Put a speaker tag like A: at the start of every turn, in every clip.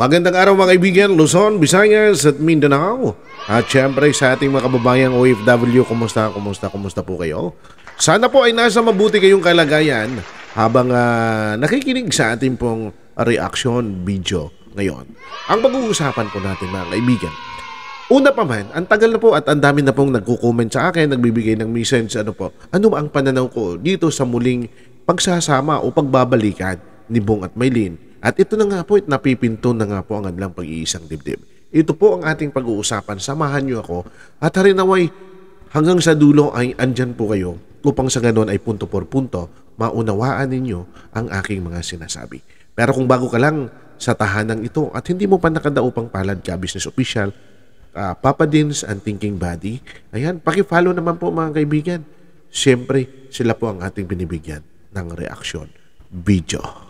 A: Magandang araw mga kaibigan, Luzon, Visayas at Mindanao. At syempre sa ating mga kababayang OFW, kumusta, kumusta, kumusta po kayo? Sana po ay nasa mabuti kayong kalagayan habang uh, nakikinig sa ating pong reaction video ngayon. Ang pag-uusapan po natin mga kaibigan, Una pa man, ang tagal na po at ang dami na pong nagko-comment sa akin, nagbibigay ng message, ano po, ano ang pananaw ko dito sa muling pagsasama o pagbabalikan ni Bong at Maylin at ito na nga po, napipinto na nga po ang anlang pag-iisang dibdib. Ito po ang ating pag-uusapan. Samahan niyo ako at harinaway hanggang sa dulo ay andyan po kayo upang sa ganon ay punto por punto maunawaan ninyo ang aking mga sinasabi. Pero kung bago ka lang sa tahanang ito at hindi mo pa nakadaupang palad ka business official, uh, Papa Dins and Thinking Body, ayan, pakifollow naman po mga kaibigan. Siyempre, sila po ang ating binibigyan ng reaction video.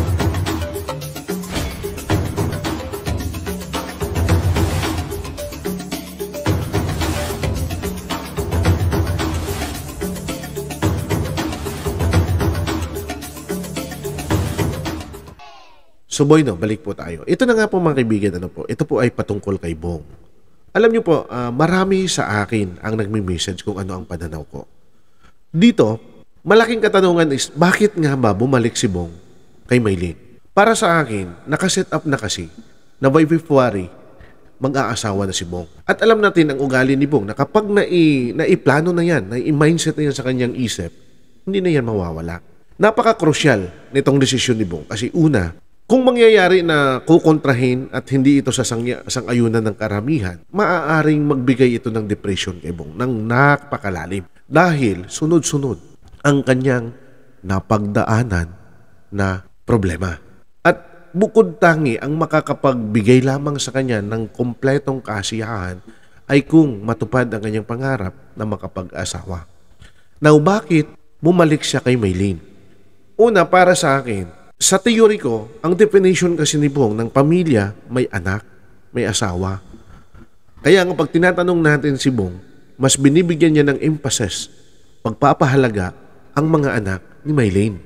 A: So no, balik po tayo. Ito na nga po mga kaibigan, ano po, ito po ay patungkol kay Bong. Alam niyo po, uh, marami sa akin ang nagme-message kung ano ang pananaw ko. Dito, malaking katanungan is, bakit nga ba bumalik si Bong kay Maylin? Para sa akin, nakaset up na kasi na by February, mag-aasawa na si Bong. At alam natin ang ugali ni Bong na kapag nai, naiplano na yan, nai-mindset na yan sa kanyang isip, hindi na yan mawawala. Napaka-crucial nitong desisyon ni Bong kasi una, kung mangyayari na kukontrahin at hindi ito sa sangya, sangayunan ng karamihan, maaaring magbigay ito ng depression kay Bong ng napakalalim dahil sunod-sunod ang kanyang napagdaanan na problema. At bukod tangi ang makakapagbigay lamang sa kanya ng kompletong kasiyahan ay kung matupad ang kanyang pangarap na makapag-asawa. Now bakit bumalik siya kay Maylene? Una para sa akin, sa theory ko, ang definition kasi ni Bong ng pamilya, may anak, may asawa. Kaya nga pag tinatanong natin si Bong, mas binibigyan niya ng emphasis, pagpapahalaga ang mga anak ni Mylene.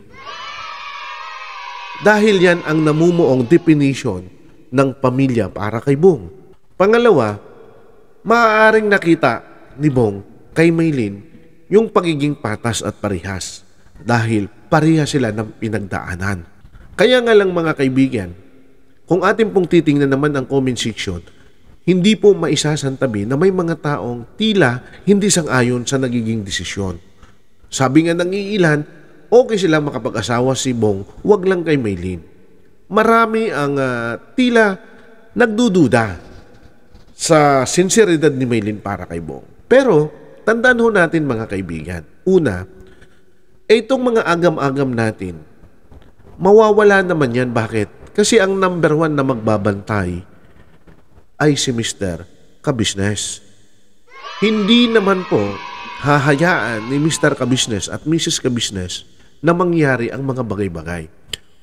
A: Dahil yan ang namumuong definition ng pamilya para kay Bong. Pangalawa, maaaring nakita ni Bong kay Maylene yung pagiging patas at parihas dahil pareha sila ng pinagdaanan. Kaya nga lang mga kaibigan, kung atin pong titingnan naman ang comment section, hindi po maisasantabi na may mga taong tila hindi sang-ayon sa nagiging desisyon. Sabi nga ng iilan, okay sila makapag-asawa si Bong, wag lang kay Maylin. Marami ang uh, tila nagdududa sa sinseridad ni Maylin para kay Bong. Pero tandaan ho natin mga kaibigan, una, itong mga agam-agam natin mawawala naman yan. Bakit? Kasi ang number one na magbabantay ay si Mr. Kabisnes. Hindi naman po hahayaan ni Mr. Kabisnes at Mrs. Kabisnes na mangyari ang mga bagay-bagay.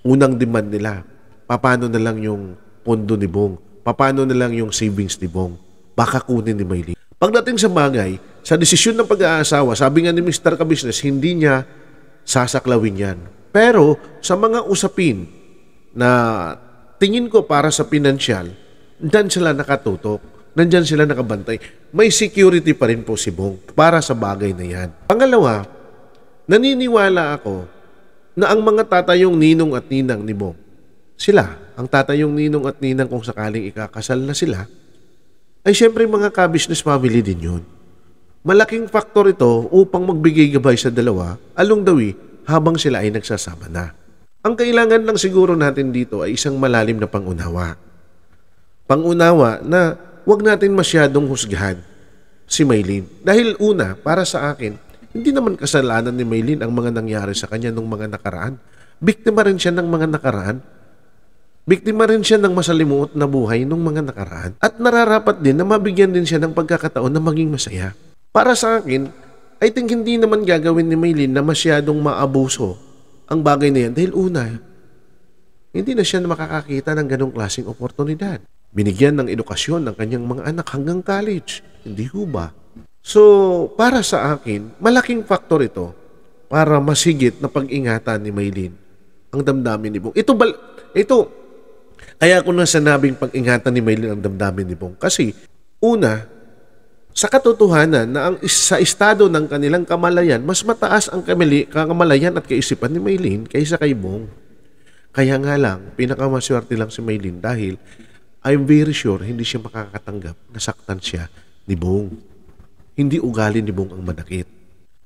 A: Unang demand nila, papano na lang yung pondo ni Bong, papano na lang yung savings ni Bong, baka kunin ni Maylene. Pagdating sa bagay, sa desisyon ng pag-aasawa, sabi nga ni Mr. Kabisnes, hindi niya sasaklawin yan. Pero sa mga usapin na tingin ko para sa pinansyal, dyan sila nakatutok. Nandyan sila nakabantay. May security pa rin po si Bong para sa bagay na yan. Pangalawa, naniniwala ako na ang mga tatayong ninong at ninang ni Bong, sila, ang tatayong ninong at ninang kung sakaling ikakasal na sila, ay siyempre mga ka-business family din yun. Malaking faktor ito upang magbigay gabay sa dalawa, along the way, habang sila ay nagsasama na. Ang kailangan lang siguro natin dito ay isang malalim na pangunawa. Pangunawa na wag natin masyadong husgahan si Maylin. Dahil una, para sa akin, hindi naman kasalanan ni Maylin ang mga nangyari sa kanya nung mga nakaraan. Biktima rin siya ng mga nakaraan. Biktima rin siya ng masalimuot na buhay nung mga nakaraan. At nararapat din na mabigyan din siya ng pagkakataon na maging masaya. Para sa akin, I think hindi naman gagawin ni Maylin na masyadong maabuso ang bagay na yan dahil una, hindi na siya makakakita ng ganong klaseng oportunidad. Binigyan ng edukasyon ng kanyang mga anak hanggang college. Hindi ko ba? So, para sa akin, malaking faktor ito para masigit na pag-ingatan ni Maylin ang damdamin ni Bong. Ito, bal ito, kaya ko na sanabing pag-ingatan ni Maylin ang damdamin ni Bong. Kasi, una, sa katotohanan na ang sa estado ng kanilang kamalayan, mas mataas ang kamali, kamalayan at kaisipan ni Maylin kaysa kay Bong. Kaya nga lang, pinakamaswerte lang si Maylin dahil I'm very sure hindi siya makakatanggap nasaktan siya ni Bong. Hindi ugali ni Bong ang madakit.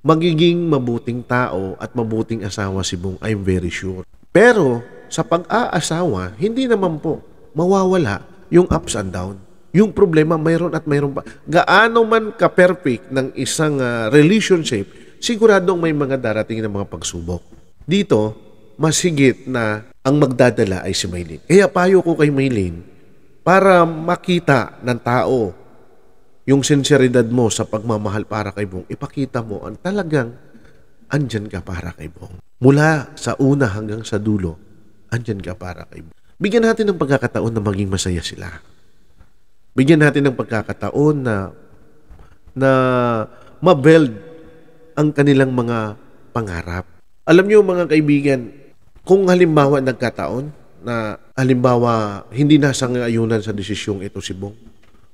A: Magiging mabuting tao at mabuting asawa si Bong, I'm very sure. Pero sa pag-aasawa, hindi naman po mawawala yung ups and downs yung problema, mayroon at mayroon pa. Gaano man ka-perfect ng isang uh, relationship, siguradong may mga darating na mga pagsubok. Dito, masigit na ang magdadala ay si Maylin. Kaya payo ko kay Maylin para makita ng tao yung sinseridad mo sa pagmamahal para kay Bong, ipakita mo ang talagang andyan ka para kay Bong. Mula sa una hanggang sa dulo, andyan ka para kay Bong. Bigyan natin ng pagkakataon na maging masaya sila. Bigyan natin ng pagkakataon na na mabeld ang kanilang mga pangarap. Alam niyo mga kaibigan, kung halimbawa nagkataon na halimbawa hindi nasa ngayunan sa desisyong ito si Bong,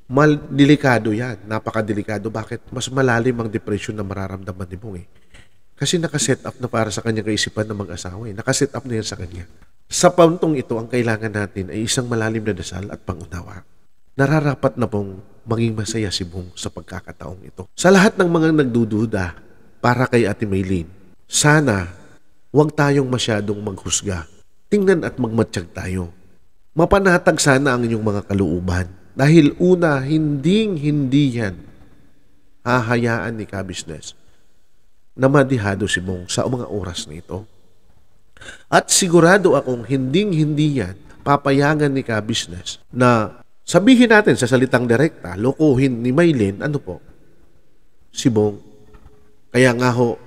A: mal delikado yan, napakadelikado. Bakit? Mas malalim ang depression na mararamdaman ni Bong eh. Kasi nakaset up na para sa kanyang kaisipan ng mag-asawa eh. Nakaset up na yan sa kanya. Sa pantong ito, ang kailangan natin ay isang malalim na dasal at pangunawa nararapat na pong maging masaya si Bong sa pagkakataong ito. Sa lahat ng mga nagdududa para kay Ate Maylene, sana huwag tayong masyadong maghusga. Tingnan at magmatsyag tayo. Mapanatag sana ang inyong mga kalooban dahil una, hinding hindi yan hahayaan ni Kabisnes na madihado si Bong sa mga oras na ito. At sigurado akong hinding hindi yan papayagan ni Kabisnes na Sabihin natin sa salitang direkta, lokohin ni Maylin, ano po? Si Bong. Kaya nga ho,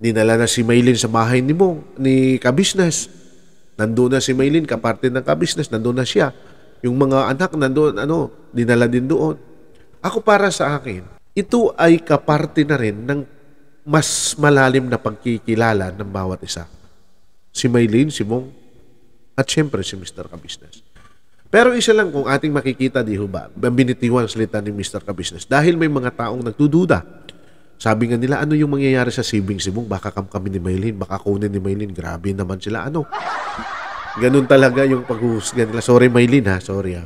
A: dinala na si Maylin sa bahay ni Bong, ni Kabisnes. Nandoon na si Maylin, kaparte ng Kabisnes, nandoon na siya. Yung mga anak nandoon, ano, dinala din doon. Ako para sa akin, ito ay kaparte na rin ng mas malalim na pagkikilala ng bawat isa. Si Maylin, si Mong, at siyempre si Mr. Kabisnes. Pero isa lang kung ating makikita, di ho ba, binitiwan salita ni Mr. Kabusiness dahil may mga taong nagdududa. Sabi nga nila, ano yung mangyayari sa savings mo? Baka kam kami ni Maylin, baka kunin ni Maylin. Grabe naman sila, ano? Ganun talaga yung paghuhusga nila. Sorry Maylin ha, sorry ha.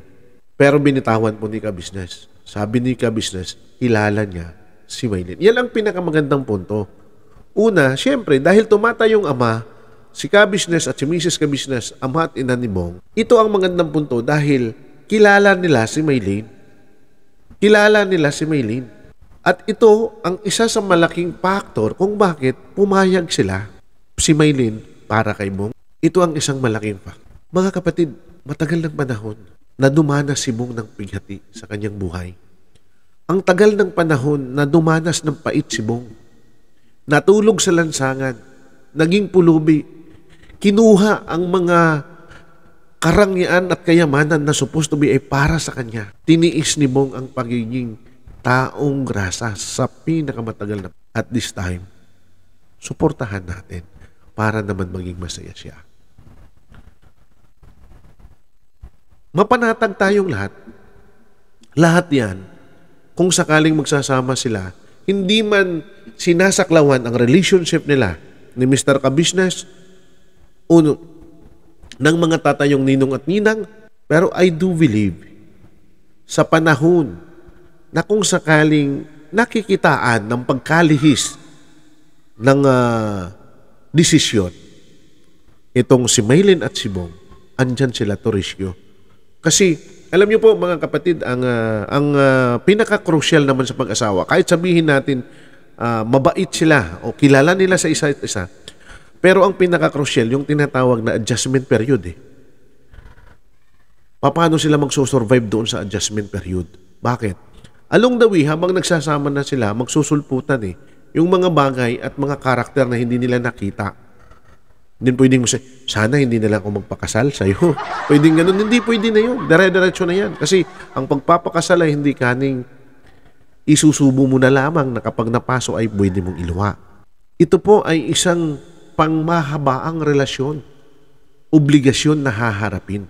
A: Pero binitawan po ni Kabusiness. Sabi ni Kabusiness, kilala niya si Maylin. Yan ang pinakamagandang punto. Una, siyempre, dahil tumata yung ama, si Kabisnes at si Mrs. Kabisnes, Amat Inanimong, ito ang magandang punto dahil kilala nila si Maylene. Kilala nila si Maylene. At ito ang isa sa malaking factor kung bakit pumayag sila si Maylene para kay Mong. Ito ang isang malaking factor. Mga kapatid, matagal ng panahon na dumanas si Mong ng pighati sa kanyang buhay. Ang tagal ng panahon na dumanas ng pait si Mong. Natulog sa lansangan, naging pulubi kinuha ang mga karangyaan at kayamanan na supposed to be ay para sa kanya. Tiniis ni Bong ang pagiging taong grasa sa pinakamatagal na at this time. Suportahan natin para naman maging masaya siya. Mapanatag tayong lahat. Lahat yan, kung sakaling magsasama sila, hindi man sinasaklawan ang relationship nila ni Mr. Kabisnes uno, ng mga tatayong ninong at ninang. Pero I do believe sa panahon na kung sakaling nakikitaan ng pagkalihis ng uh, desisyon, itong si Maylin at si Bong, andyan sila Torisio. Kasi alam niyo po mga kapatid, ang uh, ang uh, pinaka-crucial naman sa pag-asawa, kahit sabihin natin uh, mabait sila o kilala nila sa isa't isa, pero ang pinaka-crucial, yung tinatawag na adjustment period eh. Paano sila magsusurvive doon sa adjustment period? Bakit? Along the way, habang nagsasama na sila, magsusulputan eh. Yung mga bagay at mga karakter na hindi nila nakita. Hindi pwedeng masaya, sana hindi nila ako magpakasal sa'yo. pwedeng ganun. Hindi pwede na yun. Dire-diretso na yan. Kasi ang pagpapakasal ay hindi kaning isusubo mo na lamang na kapag napaso ay pwede mong iluwa. Ito po ay isang pangmahabaang relasyon, obligasyon na haharapin.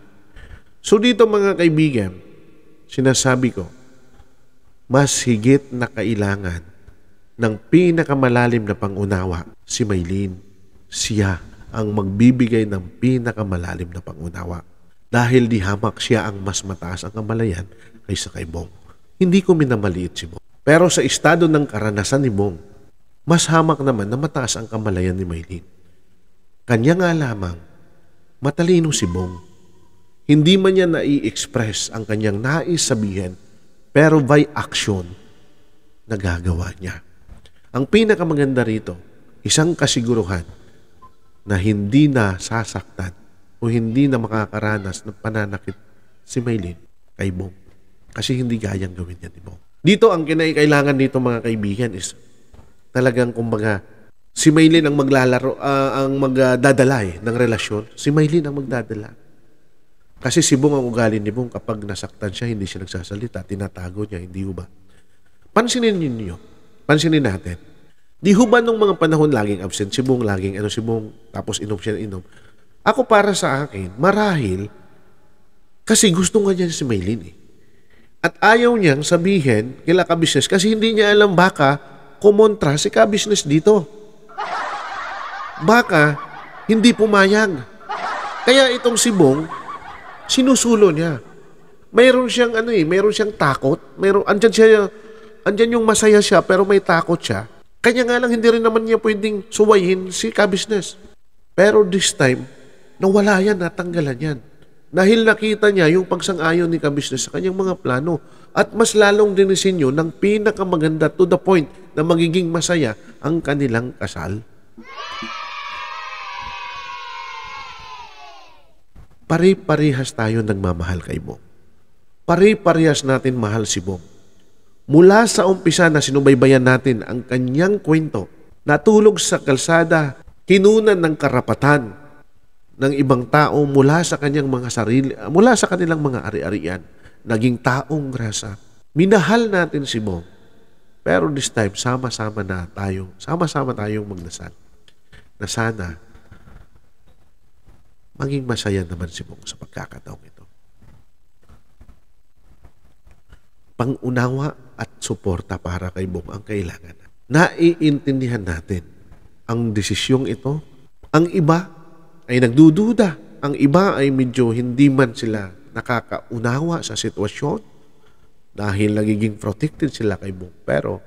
A: So dito mga kaibigan, sinasabi ko, mas higit na kailangan ng pinakamalalim na pangunawa si Maylene. Siya ang magbibigay ng pinakamalalim na pangunawa. Dahil di hamak siya ang mas mataas ang kamalayan kaysa kay Bong. Hindi ko minamaliit si Bong. Pero sa estado ng karanasan ni Bong, mas hamak naman na mataas ang kamalayan ni Maylene. Kanya nga lamang, matalino si Bong. Hindi man niya nai-express ang kanyang nais sabihin, pero by action, nagagawa niya. Ang pinakamaganda rito, isang kasiguruhan na hindi na sasaktan o hindi na makakaranas ng pananakit si Maylin kay Bong. Kasi hindi kayang gawin niya ni Bong. Dito ang kinakailangan dito mga kaibigan is talagang kumbaga Si Maylin ang maglalaro, uh, ang magdadalay ng relasyon. Si Maylin ang magdadala. Kasi si Bong ang ugali ni Bong kapag nasaktan siya, hindi siya nagsasalita, tinatago niya, hindi ba? Pansinin niyo, pansinin natin. Di ho ba nung mga panahon laging absent, si Bong laging, ano si Bong, tapos inom siya, inom. Ako para sa akin, marahil, kasi gusto nga niya si Maylin eh. At ayaw niyang sabihin kila ka-business kasi hindi niya alam baka kumontra si ka-business dito baka hindi pumayag. Kaya itong si Bong, sinusulo niya. Mayroon siyang ano eh, mayroon siyang takot. Mayroon, andyan siya, andyan yung masaya siya pero may takot siya. Kanya nga lang hindi rin naman niya pwedeng suwayin si ka Pero this time, nawala yan, natanggalan yan. Dahil nakita niya yung pagsang-ayon ni ka sa kanyang mga plano at mas lalong dinisinyo ng pinakamaganda to the point na magiging masaya ang kanilang kasal. pare-parehas tayo nagmamahal kay Bong. Pare-parehas natin mahal si Bong. Mula sa umpisa na sinubaybayan natin ang kanyang kwento, natulog sa kalsada, kinunan ng karapatan ng ibang tao mula sa kanyang mga sarili, mula sa kanilang mga ari-arian, naging taong grasa. Minahal natin si Bong. Pero this time, sama-sama na tayo, sama-sama tayong magdasal na sana maging masaya naman si Bong sa pagkakataong ito. Pangunawa at suporta para kay Bong ang kailangan. Naiintindihan natin ang desisyong ito. Ang iba ay nagdududa. Ang iba ay medyo hindi man sila nakakaunawa sa sitwasyon dahil nagiging protected sila kay Bong. Pero,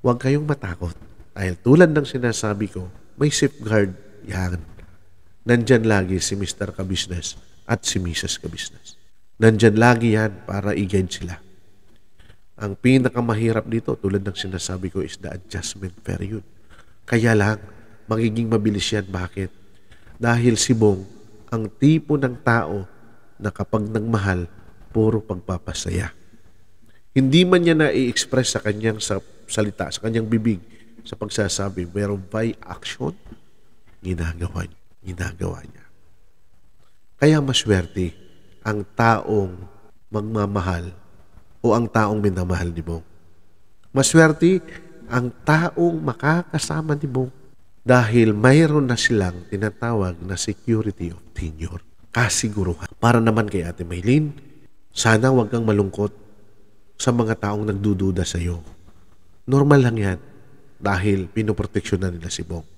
A: huwag kayong matakot. Dahil tulad ng sinasabi ko, may safeguard yan nandyan lagi si Mr. Kabisnes at si Mrs. Kabisnes. Nandyan lagi yan para i-guide sila. Ang pinakamahirap dito, tulad ng sinasabi ko, is the adjustment period. Kaya lang, magiging mabilis yan. Bakit? Dahil si Bong, ang tipo ng tao na kapag nagmahal, puro pagpapasaya. Hindi man niya na-express sa kanyang sa salita, sa kanyang bibig, sa pagsasabi, meron by action, ginagawa niya ginagawa niya. Kaya maswerte ang taong magmamahal o ang taong minamahal ni Bong. Maswerte ang taong makakasama ni Bong dahil mayroon na silang tinatawag na security of tenure, kasiguruhan. Para naman kay Ate Maylin, sana huwag kang malungkot sa mga taong nagdududa sa iyo. Normal lang yan dahil pinoproteksyon na nila si Bong.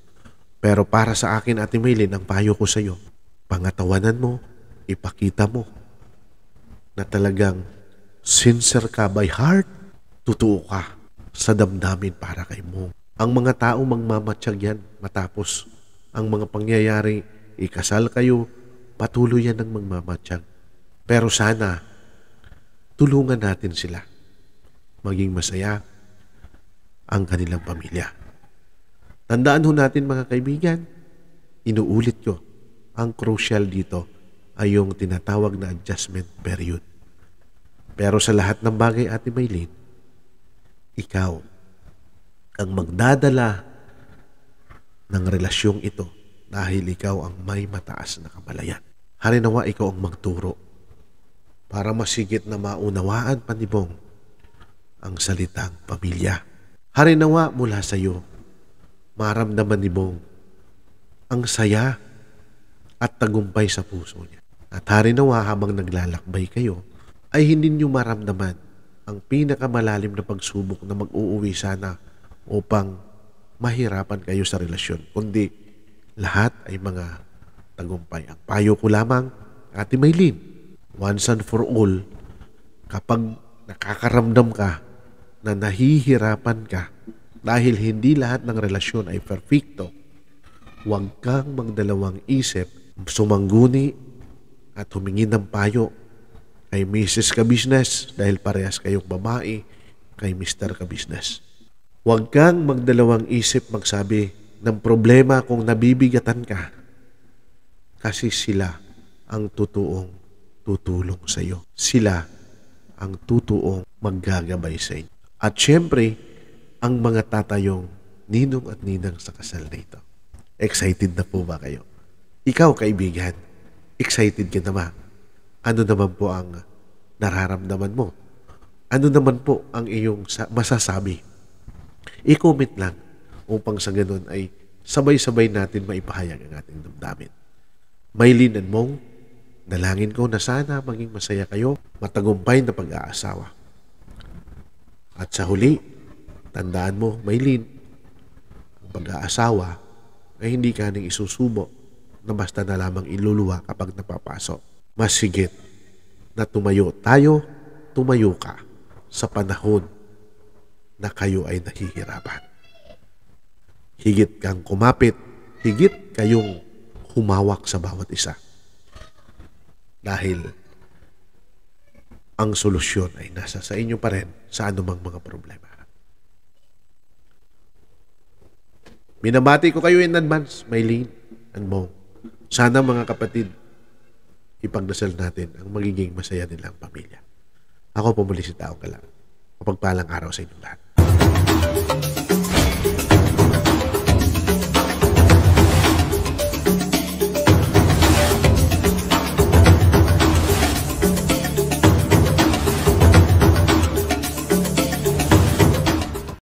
A: Pero para sa akin, Ate Maylin, ang payo ko sa iyo, pangatawanan mo, ipakita mo na talagang sincere ka by heart, totoo ka sa damdamin para kay mo. Ang mga tao mangmamatsyag yan matapos ang mga pangyayari, ikasal kayo, patuloy yan ng mangmamatsyag. Pero sana, tulungan natin sila maging masaya ang kanilang pamilya. Tandaan ho natin mga kaibigan, inuulit ko, ang crucial dito ay yung tinatawag na adjustment period. Pero sa lahat ng bagay, Ate Maylin, ikaw ang magdadala ng relasyong ito dahil ikaw ang may mataas na kabalayan. Harinawa ikaw ang magturo para masigit na maunawaan panibong ang salitang pamilya. Harinawa mula sa iyo maramdaman ni Bong ang saya at tagumpay sa puso niya. At harinawa habang naglalakbay kayo, ay hindi niyo maramdaman ang pinakamalalim na pagsubok na mag-uuwi sana upang mahirapan kayo sa relasyon. Kundi lahat ay mga tagumpay. Ang payo ko lamang, Ate Maylin, once and for all, kapag nakakaramdam ka na nahihirapan ka, dahil hindi lahat ng relasyon ay perfecto, huwag kang magdalawang isip, sumangguni at humingi ng payo kay Mrs. Kabisnes dahil parehas kayong babae kay Mr. Kabisnes. Huwag kang magdalawang isip magsabi ng problema kung nabibigatan ka kasi sila ang totoong tutulong sa iyo. Sila ang totoong maggagabay sa inyo. At syempre, ang mga tatayong ninong at ninang sa kasal na ito. Excited na po ba kayo? Ikaw, kaibigan, excited ka na ba? Ano naman po ang nararamdaman mo? Ano naman po ang iyong masasabi? I-comment lang upang sa ganun ay sabay-sabay natin maipahayag ang ating damdamin. Maylin and Mong, dalangin ko na sana maging masaya kayo, matagumpay na pag-aasawa. At sa huli, Tandaan mo, Maylin, pag-aasawa ay hindi ka nang isusubo na basta na lamang iluluwa kapag napapasok. Mas higit na tumayo tayo, tumayo ka sa panahon na kayo ay nahihirapan. Higit kang kumapit, higit kayong humawak sa bawat isa. Dahil ang solusyon ay nasa sa inyo pa rin sa anumang mga problema. Minabati ko kayo in advance, Mylene and Mong. Sana mga kapatid, ipagdasal natin ang magiging masaya nilang pamilya. Ako po muli si Tao Galang. Mapagpalang araw sa inyong lahat.